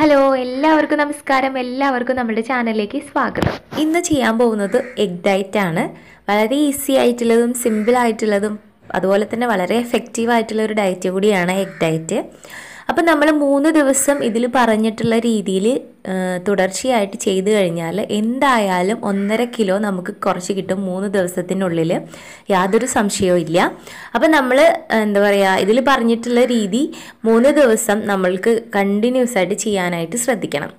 hello എല്ലാവർക്കും നമസ്കാരം എല്ലാവർക്കും നമ്മുടെ ചാനലിലേക്ക് സ്വാഗതം ഇന്ന് ചെയ്യാൻ പോകുന്നത് എഗ് ഡയറ്റ് ആണ് വളരെ ഈസി ആയിട്ടുള്ളതും സിമ്പിൾ ആയിട്ടുള്ളതും അതുപോലെ തന്നെ വളരെ എഫക്റ്റീവ് ആയിട്ടുള്ള ഒരു ഡയറ്റ് കൂടിയാണ് എഗ് ഡയറ്റ് അപ്പം നമ്മൾ മൂന്ന് ദിവസം ഇതിൽ പറഞ്ഞിട്ടുള്ള രീതിയിൽ തുടർച്ചയായിട്ട് ചെയ്തു കഴിഞ്ഞാൽ എന്തായാലും ഒന്നര കിലോ നമുക്ക് കുറച്ച് കിട്ടും മൂന്ന് ദിവസത്തിനുള്ളിൽ യാതൊരു സംശയവും ഇല്ല അപ്പം നമ്മൾ എന്താ പറയുക ഇതിൽ പറഞ്ഞിട്ടുള്ള രീതി മൂന്ന് ദിവസം നമ്മൾക്ക് കണ്ടിന്യൂസ് ആയിട്ട് ചെയ്യാനായിട്ട് ശ്രദ്ധിക്കണം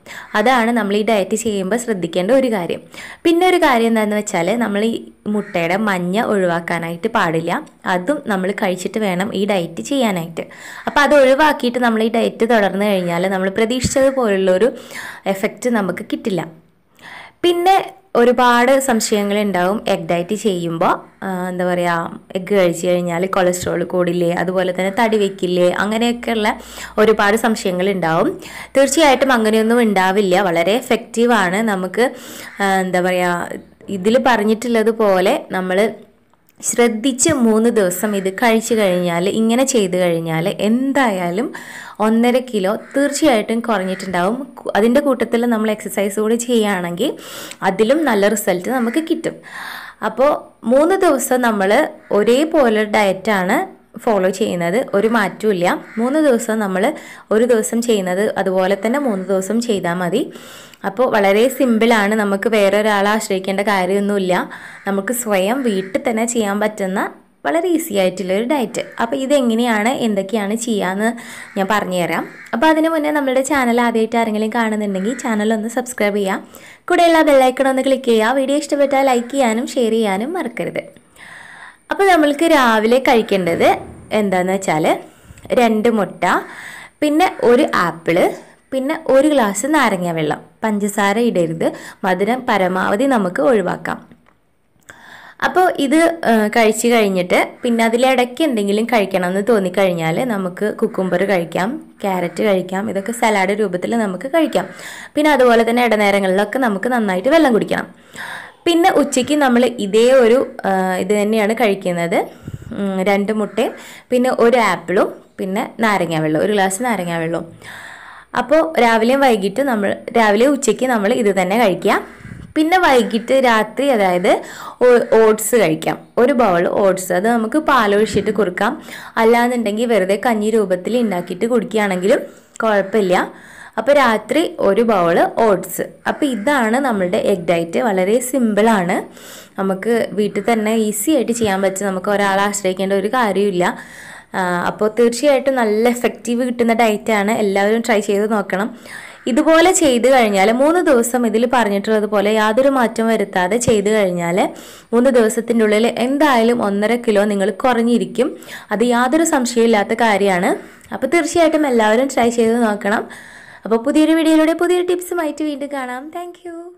അതാണ് നമ്മൾ ഈ ഡയറ്റ് ചെയ്യുമ്പോൾ ശ്രദ്ധിക്കേണ്ട ഒരു കാര്യം പിന്നെ ഒരു കാര്യം എന്താണെന്ന് വെച്ചാൽ നമ്മൾ ഈ മുട്ടയുടെ മഞ്ഞ ഒഴിവാക്കാനായിട്ട് പാടില്ല അതും നമ്മൾ കഴിച്ചിട്ട് വേണം ഈ ഡയറ്റ് ചെയ്യാനായിട്ട് അപ്പോൾ അത് ഒഴിവാക്കിയിട്ട് നമ്മൾ ഈ ഡയറ്റ് തുടർന്ന് കഴിഞ്ഞാൽ നമ്മൾ പ്രതീക്ഷിച്ചത് പോലുള്ളൊരു എഫക്റ്റ് നമുക്ക് കിട്ടില്ല പിന്നെ ഒരുപാട് സംശയങ്ങൾ ഉണ്ടാവും എഗ് ഡയറ്റ് ചെയ്യുമ്പോൾ എന്താ പറയുക എഗ്ഗ് കഴിച്ചു കഴിഞ്ഞാൽ കൊളസ്ട്രോൾ കൂടില്ലേ അതുപോലെ തന്നെ തടി വെക്കില്ലേ അങ്ങനെയൊക്കെയുള്ള ഒരുപാട് സംശയങ്ങൾ ഉണ്ടാവും തീർച്ചയായിട്ടും അങ്ങനെയൊന്നും ഉണ്ടാവില്ല വളരെ എഫക്റ്റീവാണ് നമുക്ക് എന്താ പറയുക ഇതിൽ പറഞ്ഞിട്ടുള്ളത് പോലെ നമ്മൾ ശ്രദ്ധിച്ച് മൂന്ന് ദിവസം ഇത് കഴിച്ചു കഴിഞ്ഞാൽ ഇങ്ങനെ ചെയ്തു കഴിഞ്ഞാൽ എന്തായാലും ഒന്നര കിലോ തീർച്ചയായിട്ടും കുറഞ്ഞിട്ടുണ്ടാവും അതിൻ്റെ കൂട്ടത്തിൽ നമ്മൾ എക്സസൈസ് കൂടി ചെയ്യുകയാണെങ്കിൽ അതിലും നല്ല റിസൾട്ട് നമുക്ക് കിട്ടും അപ്പോൾ മൂന്ന് ദിവസം നമ്മൾ ഒരേപോലെ ഡയറ്റാണ് ഫോളോ ചെയ്യുന്നത് ഒരു മാറ്റമില്ല മൂന്ന് ദിവസം നമ്മൾ ഒരു ദിവസം ചെയ്യുന്നത് അതുപോലെ തന്നെ മൂന്ന് ദിവസം ചെയ്താൽ മതി അപ്പോൾ വളരെ സിമ്പിളാണ് നമുക്ക് വേറെ ഒരാളെ ആശ്രയിക്കേണ്ട കാര്യമൊന്നുമില്ല നമുക്ക് സ്വയം വീട്ടിൽ തന്നെ ചെയ്യാൻ പറ്റുന്ന വളരെ ഈസി ആയിട്ടുള്ള ഒരു ഡയറ്റ് അപ്പോൾ ഇതെങ്ങനെയാണ് എന്തൊക്കെയാണ് ചെയ്യാമെന്ന് ഞാൻ പറഞ്ഞുതരാം അപ്പോൾ അതിന് മുന്നേ നമ്മുടെ ചാനൽ ആദ്യമായിട്ട് ആരെങ്കിലും കാണുന്നുണ്ടെങ്കിൽ ചാനൽ ഒന്ന് സബ്സ്ക്രൈബ് ചെയ്യുക കൂടെയുള്ള ബെല്ലൈക്കൺ ഒന്ന് ക്ലിക്ക് ചെയ്യുക വീഡിയോ ഇഷ്ടപ്പെട്ടാൽ ലൈക്ക് ചെയ്യാനും ഷെയർ ചെയ്യാനും മറക്കരുത് അപ്പോൾ നമ്മൾക്ക് രാവിലെ കഴിക്കേണ്ടത് എന്താണെന്ന് വെച്ചാൽ രണ്ട് മുട്ട പിന്നെ ഒരു ആപ്പിള് പിന്നെ ഒരു ഗ്ലാസ് നാരങ്ങ വെള്ളം പഞ്ചസാര ഇടരുത് മധുരം പരമാവധി നമുക്ക് ഒഴിവാക്കാം അപ്പോൾ ഇത് കഴിച്ചു കഴിഞ്ഞിട്ട് പിന്നെ അതിലിടയ്ക്ക് എന്തെങ്കിലും കഴിക്കണമെന്ന് തോന്നിക്കഴിഞ്ഞാൽ നമുക്ക് കുക്കുംബർ കഴിക്കാം ക്യാരറ്റ് കഴിക്കാം ഇതൊക്കെ സലാഡ് രൂപത്തിൽ നമുക്ക് കഴിക്കാം പിന്നെ അതുപോലെ തന്നെ ഇടനേരങ്ങളിലൊക്കെ നമുക്ക് നന്നായിട്ട് വെള്ളം കുടിക്കണം പിന്നെ ഉച്ചയ്ക്ക് നമ്മൾ ഇതേ ഒരു ഇത് തന്നെയാണ് കഴിക്കുന്നത് രണ്ട് മുട്ടയും പിന്നെ ഒരു ആപ്പിളും പിന്നെ നാരങ്ങ വെള്ളം ഒരു ഗ്ലാസ് നാരങ്ങ വെള്ളവും അപ്പോൾ രാവിലെയും വൈകിട്ട് നമ്മൾ രാവിലെ ഉച്ചയ്ക്ക് നമ്മൾ ഇത് തന്നെ കഴിക്കുക പിന്നെ വൈകിട്ട് രാത്രി അതായത് ഓട്സ് കഴിക്കാം ഒരു ബൗൾ ഓട്സ് അത് നമുക്ക് പാലൊഴിച്ചിട്ട് കുറുക്കാം അല്ലാന്നുണ്ടെങ്കിൽ വെറുതെ കഞ്ഞി രൂപത്തിൽ ഉണ്ടാക്കിയിട്ട് കുടിക്കുകയാണെങ്കിലും കുഴപ്പമില്ല അപ്പോൾ രാത്രി ഒരു ബൗൾ ഓട്സ് അപ്പോൾ ഇതാണ് നമ്മളുടെ എഗ് ഡയറ്റ് വളരെ സിമ്പിളാണ് നമുക്ക് വീട്ടിൽ തന്നെ ഈസി ആയിട്ട് ചെയ്യാൻ പറ്റും നമുക്ക് ഒരാളെ ആശ്രയിക്കേണ്ട ഒരു കാര്യമില്ല അപ്പോൾ തീർച്ചയായിട്ടും നല്ല എഫക്റ്റീവ് കിട്ടുന്ന ഡയറ്റാണ് എല്ലാവരും ട്രൈ ചെയ്ത് നോക്കണം ഇതുപോലെ ചെയ്തു കഴിഞ്ഞാൽ മൂന്ന് ദിവസം ഇതിൽ പറഞ്ഞിട്ടുള്ളതുപോലെ യാതൊരു മാറ്റം വരുത്താതെ ചെയ്തു കഴിഞ്ഞാൽ മൂന്ന് ദിവസത്തിൻ്റെ ഉള്ളിൽ എന്തായാലും ഒന്നര കിലോ നിങ്ങൾ കുറഞ്ഞിരിക്കും അത് യാതൊരു സംശയമില്ലാത്ത കാര്യമാണ് അപ്പോൾ തീർച്ചയായിട്ടും എല്ലാവരും ട്രൈ ചെയ്ത് നോക്കണം അപ്പോൾ പുതിയൊരു വീഡിയോയിലൂടെ പുതിയൊരു ടിപ്സുമായിട്ട് വീണ്ടും കാണാം താങ്ക്